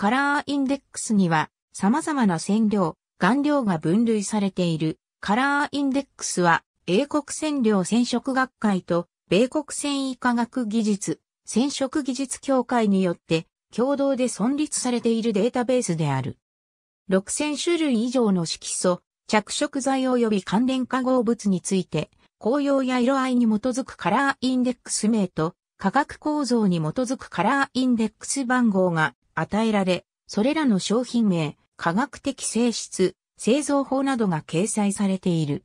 カラーインデックスには様々な染料、顔料が分類されている。カラーインデックスは英国染料染色学会と米国繊維科学技術、染色技術協会によって共同で存立されているデータベースである。6000種類以上の色素、着色剤及び関連化合物について、紅葉や色合いに基づくカラーインデックス名と、化学構造に基づくカラーインデックス番号が与えられ、それらの商品名、科学的性質、製造法などが掲載されている。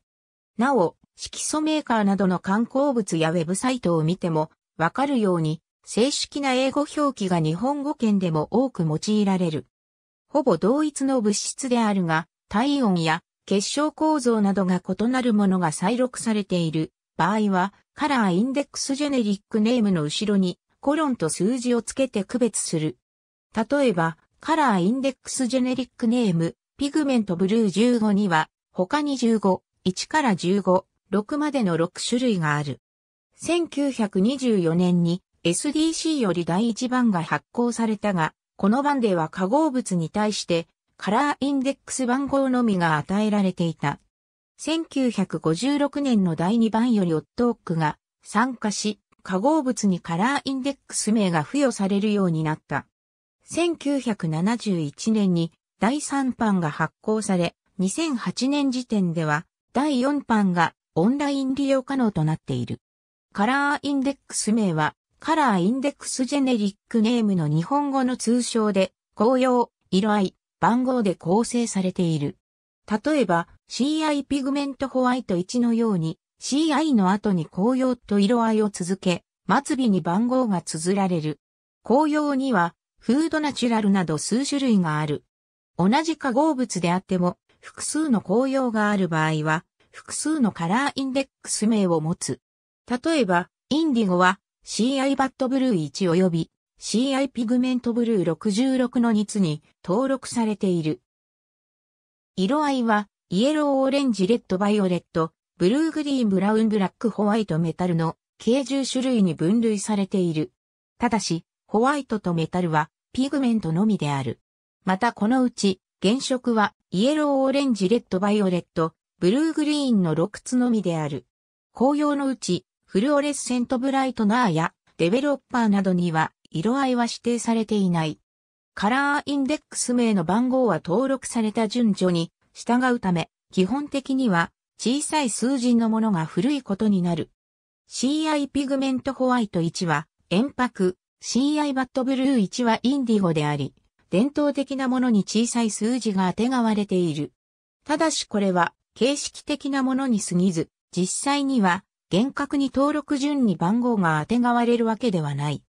なお、色素メーカーなどの観光物やウェブサイトを見ても、わかるように、正式な英語表記が日本語圏でも多く用いられる。ほぼ同一の物質であるが、体温や結晶構造などが異なるものが再録されている場合は、カラーインデックスジェネリックネームの後ろにコロンと数字をつけて区別する。例えば、カラーインデックスジェネリックネーム、ピグメントブルー15には、他に15、1から15、6までの6種類がある。1924年に SDC より第1番が発行されたが、この番では化合物に対してカラーインデックス番号のみが与えられていた。1956年の第2番よりオットークが参加し、化合物にカラーインデックス名が付与されるようになった。1971年に第3版が発行され、2008年時点では第4版がオンライン利用可能となっている。カラーインデックス名はカラーインデックスジェネリックネームの日本語の通称で、紅葉、色合い、番号で構成されている。例えば CI ピグメントホワイト1のように CI の後に紅葉と色合いを続け、末尾に番号が綴られる。紅葉にはフードナチュラルなど数種類がある。同じ化合物であっても、複数の紅葉がある場合は、複数のカラーインデックス名を持つ。例えば、インディゴは CI バットブルー1及び CI ピグメントブルー66の2つに登録されている。色合いは、イエローオレンジレッドバイオレット、ブルーグリーンブラウンブラックホワイトメタルの計10種類に分類されている。ただし、ホワイトとメタルはピグメントのみである。またこのうち、原色はイエローオレンジレッドバイオレット、ブルーグリーンの6つのみである。紅葉のうち、フルオレッセントブライトナーやデベロッパーなどには色合いは指定されていない。カラーインデックス名の番号は登録された順序に従うため、基本的には小さい数字のものが古いことになる。CI ピグメントホワイト1は、円白、CI バットブルー1はインディゴであり、伝統的なものに小さい数字が当てがわれている。ただしこれは形式的なものに過ぎず、実際には厳格に登録順に番号が当てがわれるわけではない。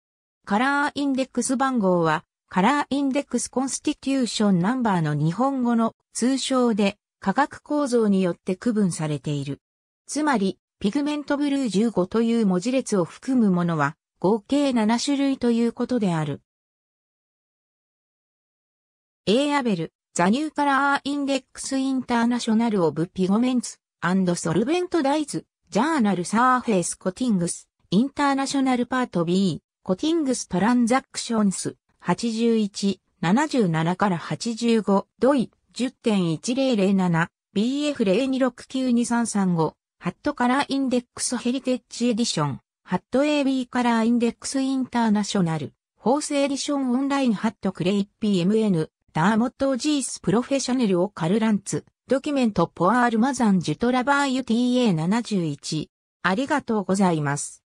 カラーインデックス番号は、カラーインデックスコンスティテューションナンバーの日本語の通称で価格構造によって区分されている。つまり、ピグメントブルー15という文字列を含むものは、合計7種類ということである。A. アベル、ザニューカラーインデックスインターナショナルオブピゴメンツ、アンドソルベントダイズ、ジャーナルサーフェイスコティングス、インターナショナルパート B、コティングストランザクションス、81、77から85、ドイ、10.1007、BF02692335、ハットカラーインデックスヘリテッジエディション。ハット AB カラーインデックスインターナショナル、ホースエディションオンラインハットクレイッ PMN、ダーモットジースプロフェッショネルオカルランツ、ドキュメントポアールマザンジュトラバーユ TA71。ありがとうございます。